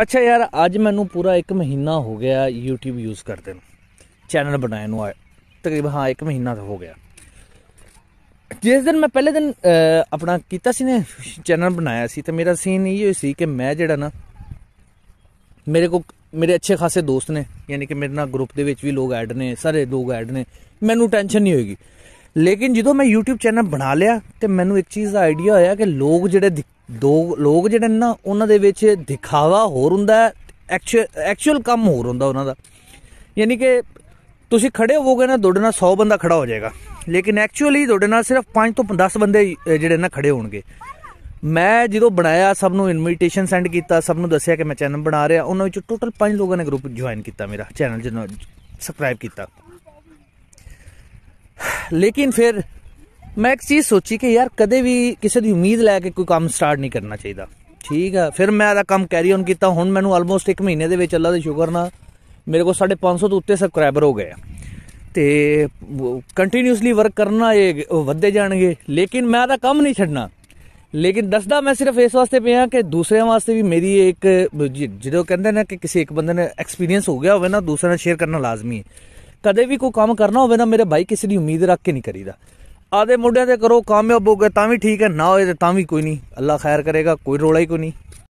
ਅੱਛਾ ਯਾਰ ਅੱਜ ਮੈਨੂੰ ਪੂਰਾ 1 ਮਹੀਨਾ ਹੋ ਗਿਆ YouTube ਯੂਜ਼ ਕਰਦੇ ਨੂੰ ਚੈਨਲ ਬਣਾਏ ਨੂੰ ਤਕਰੀਬਨ ਹਾਂ 1 ਮਹੀਨਾ ਤਾਂ ਹੋ ਗਿਆ ਜਿਸ ਦਿਨ ਮੈਂ ਪਹਿਲੇ ਦਿਨ ਆਪਣਾ ਕੀਤਾ ਸੀ ਨੇ ਚੈਨਲ ਬਣਾਇਆ ਸੀ ਤੇ ਮੇਰਾ ਸੀਨ ਇਹ ਸੀ ਕਿ ਮੈਂ ਜਿਹੜਾ ਨਾ ਮੇਰੇ ਕੋ ਮੇਰੇ ਅੱਛੇ ਖਾਸੇ ਦੋਸਤ ਨੇ ਯਾਨੀ ਕਿ ਮੇਰੇ ਨਾਲ ਗਰੁੱਪ ਦੇ ਵਿੱਚ ਵੀ ਲੋਕ ਐਡ ਨੇ ਸਾਰੇ ਲੋਕ ਐਡ ਨੇ ਮੈਨੂੰ ਟੈਨਸ਼ਨ ਨਹੀਂ ਹੋਏਗੀ ਲੇਕਿਨ ਜਦੋਂ ਮੈਂ YouTube ਚੈਨਲ ਬਣਾ ਲਿਆ ਤੇ ਮੈਨੂੰ ਇੱਕ ਚੀਜ਼ ਦਾ ਆਈਡੀਆ ਹੋਇਆ ਕਿ ਲੋਕ ਜਿਹੜੇ ਦੋ ਲੋਕ ਜਿਹੜੇ ਨਾ ਉਹਨਾਂ ਦੇ ਵਿੱਚ ਦਿਖਾਵਾ ਹੋਰ ਹੁੰਦਾ ਐਕਚੁਅਲ ਕੰਮ ਹੋਰ ਹੁੰਦਾ ਉਹਨਾਂ ਦਾ ਯਾਨੀ ਕਿ ਤੁਸੀਂ ਖੜੇ ਹੋਵੋਗੇ ਨਾ ਤੁਹਾਡੇ ਨਾਲ 100 ਬੰਦਾ ਖੜਾ ਹੋ ਜਾਏਗਾ ਲੇਕਿਨ ਐਕਚੁਅਲੀ ਤੁਹਾਡੇ ਨਾਲ ਸਿਰਫ 5 ਤੋਂ 10 ਬੰਦੇ ਜਿਹੜੇ ਨਾ ਖੜੇ ਹੋਣਗੇ ਮੈਂ ਜਦੋਂ ਬਣਾਇਆ ਸਭ ਨੂੰ ਇਨਵੀਟੇਸ਼ਨ ਸੈਂਡ ਕੀਤਾ ਸਭ ਨੂੰ ਦੱਸਿਆ ਕਿ ਮੈਂ ਚੈਨਲ ਬਣਾ ਰਿਹਾ ਉਹਨਾਂ ਵਿੱਚੋਂ ਟੋਟਲ 5 ਲੋਕਾਂ ਨੇ ਗਰੁੱਪ ਜੁਆਇਨ ਕੀਤਾ ਮੇਰਾ ਚੈਨਲ ਜਿਹਨੂੰ ਸਬਸਕ੍ਰਾਈਬ ਕੀਤਾ ਲੇਕਿਨ ਫਿਰ ਮੈਂ ਇੱਕ ਚੀਜ਼ ਸੋਚੀ ਕਿ ਯਾਰ ਕਦੇ ਵੀ ਕਿਸੇ ਦੀ ਉਮੀਦ ਲੈ ਕੇ ਕੋਈ ਕੰਮ ਸਟਾਰਟ ਨਹੀਂ ਕਰਨਾ ਚਾਹੀਦਾ ਠੀਕ ਆ ਫਿਰ ਮੈਂ ਇਹਦਾ ਕੰਮ ਕੈਰੀ ਔਨ ਕੀਤਾ ਹੁਣ ਮੈਨੂੰ ਆਲਮੋਸਟ 1 ਮਹੀਨੇ ਦੇ ਵਿੱਚ ਅੱਲਾ ਦੇ ਸ਼ੁਕਰ ਨਾਲ ਮੇਰੇ ਕੋਲ 550 ਤੋਂ ਉੱਤੇ ਸਬਸਕ੍ਰਾਈਬਰ ਹੋ ਗਏ ਤੇ ਕੰਟੀਨਿਊਸਲੀ ਵਰਕ ਕਰਨਾ ਇਹ ਵੱਧੇ ਜਾਣਗੇ ਲੇਕਿਨ ਮੈਂ ਤਾਂ ਕੰਮ ਨਹੀਂ ਛੱਡਣਾ ਲੇਕਿਨ ਦੱਸਦਾ ਮੈਂ ਸਿਰਫ ਇਸ ਵਾਸਤੇ ਪਿਆ ਕਿ ਦੂਸਰਿਆਂ ਵਾਸਤੇ ਵੀ ਮੇਰੀ ਇੱਕ ਜਦੋਂ ਕਹਿੰਦੇ ਨੇ ਕਿ ਕਿਸੇ ਇੱਕ ਬੰਦੇ ਨੇ ਐਕਸਪੀਰੀਅੰਸ ਹੋ ਗਿਆ ਹੋਵੇ ਨਾ ਦੂਸਰਿਆਂ ਨਾਲ ਸ਼ੇਅਰ ਕਰਨਾ ਲਾਜ਼ਮੀ ਹੈ ਕਦੇ ਵੀ ਕੋਈ ਕੰਮ ਕਰਨਾ ਹੋਵੇ ਨਾ ਮੇਰੇ ਭਾਈ ਕਿਸੇ ਦੀ ਉਮੀਦ ਰੱਖ ਕੇ ਨਹੀਂ ਕਰੀਦਾ ਆਦੇ ਮੁੰਡਿਆਂ ਦੇ ਕਰੋ ਕਾਮਯਾਬ ਹੋ ਗਏ ਤਾਂ ਵੀ ਠੀਕ ਹੈ ਨਾ ਹੋਏ ਤਾਂ ਵੀ ਕੋਈ ਨਹੀਂ ਅੱਲਾ ਖੈਰ ਕਰੇਗਾ ਕੋਈ ਰੋਲਾ ਹੀ ਕੋਈ ਨਹੀਂ